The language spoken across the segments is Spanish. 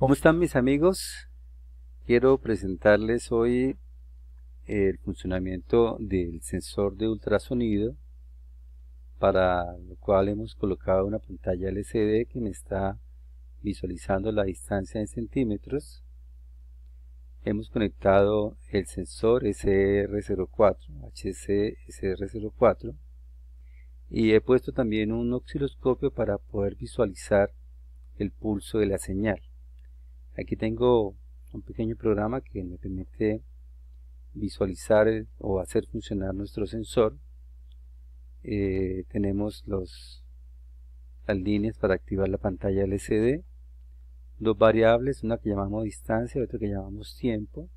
¿Cómo están mis amigos? Quiero presentarles hoy el funcionamiento del sensor de ultrasonido para lo cual hemos colocado una pantalla LCD que me está visualizando la distancia en centímetros. Hemos conectado el sensor SR04, HC 04 y he puesto también un osciloscopio para poder visualizar el pulso de la señal. Aquí tengo un pequeño programa que me permite visualizar eh, o hacer funcionar nuestro sensor. Eh, tenemos los, las líneas para activar la pantalla LCD. Dos variables, una que llamamos distancia y otra que llamamos tiempo.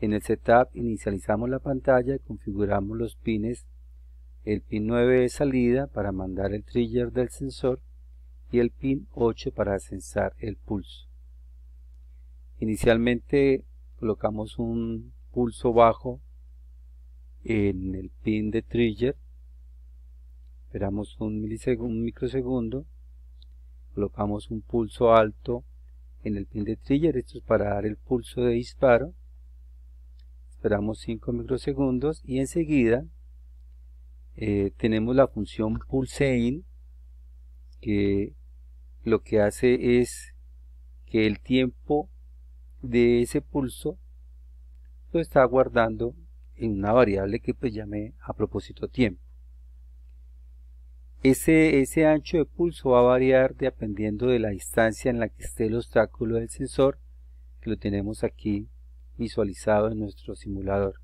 En el setup inicializamos la pantalla, configuramos los pines, el pin 9 de salida para mandar el trigger del sensor y el pin 8 para censar el pulso. Inicialmente colocamos un pulso bajo en el pin de trigger. Esperamos un, microsegundo. Colocamos un pulso alto en el pin de trigger. Esto es para dar el pulso de disparo. Esperamos 5 microsegundos y enseguida eh, tenemos la función Pulse In, que lo que hace es que el tiempo de ese pulso lo está guardando en una variable que pues llamé a propósito tiempo. Ese, ese ancho de pulso va a variar dependiendo de la distancia en la que esté el obstáculo del sensor, que lo tenemos aquí visualizado en nuestro simulador.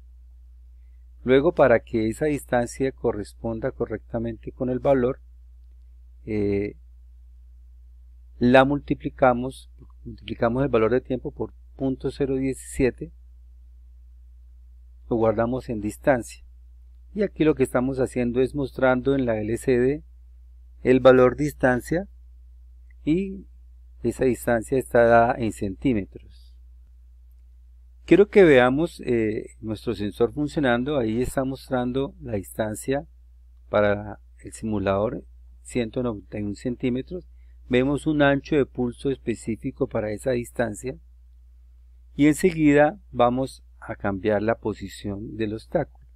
Luego, para que esa distancia corresponda correctamente con el valor, eh, la multiplicamos, multiplicamos el valor de tiempo por 0.017 lo guardamos en distancia y aquí lo que estamos haciendo es mostrando en la LCD el valor distancia y esa distancia está dada en centímetros quiero que veamos eh, nuestro sensor funcionando ahí está mostrando la distancia para el simulador 191 centímetros vemos un ancho de pulso específico para esa distancia y enseguida vamos a cambiar la posición del obstáculo.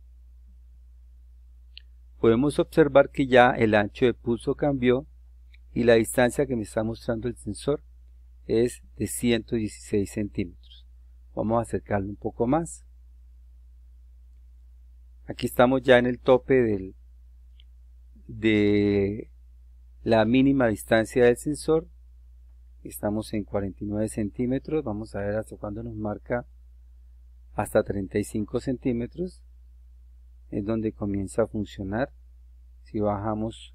Podemos observar que ya el ancho de pulso cambió y la distancia que me está mostrando el sensor es de 116 centímetros. Vamos a acercarlo un poco más. Aquí estamos ya en el tope del, de la mínima distancia del sensor estamos en 49 centímetros vamos a ver hasta cuándo nos marca hasta 35 centímetros es donde comienza a funcionar si bajamos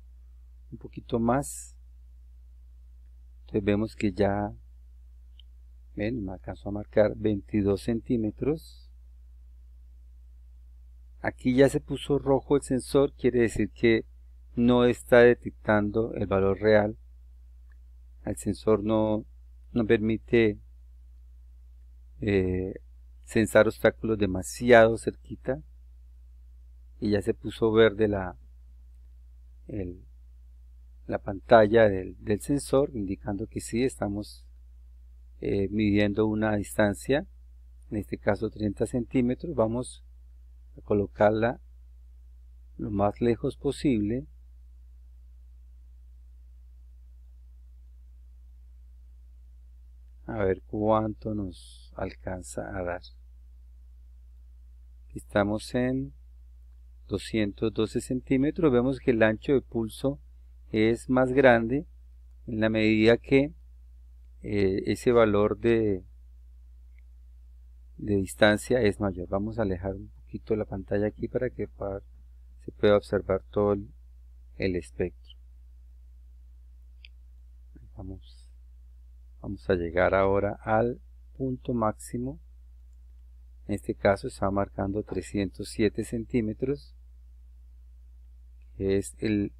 un poquito más entonces vemos que ya ven me alcanzó a marcar 22 centímetros aquí ya se puso rojo el sensor quiere decir que no está detectando el valor real el sensor no, no permite eh, censar obstáculos demasiado cerquita y ya se puso verde la, la pantalla del, del, sensor indicando que sí estamos eh, midiendo una distancia en este caso 30 centímetros vamos a colocarla lo más lejos posible a ver cuánto nos alcanza a dar. Estamos en 212 centímetros. Vemos que el ancho de pulso es más grande en la medida que eh, ese valor de, de distancia es mayor. Vamos a alejar un poquito la pantalla aquí para que se pueda observar todo el, el espectro. Vamos vamos a llegar ahora al punto máximo en este caso está marcando 307 centímetros que es el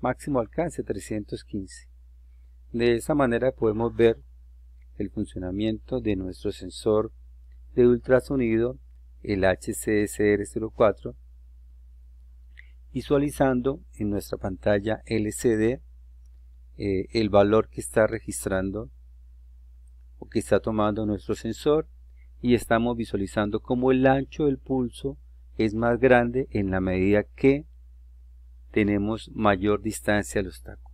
máximo alcance 315 de esa manera podemos ver el funcionamiento de nuestro sensor de ultrasonido el HCSR04 visualizando en nuestra pantalla LCD eh, el valor que está registrando o que está tomando nuestro sensor y estamos visualizando como el ancho del pulso es más grande en la medida que tenemos mayor distancia al obstáculo.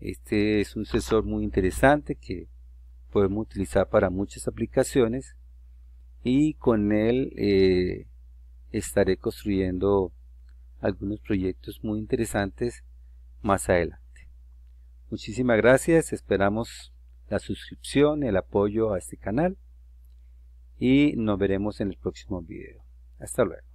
Este es un sensor muy interesante que podemos utilizar para muchas aplicaciones y con él eh, estaré construyendo algunos proyectos muy interesantes más adelante. Muchísimas gracias, esperamos la suscripción, el apoyo a este canal y nos veremos en el próximo video. Hasta luego.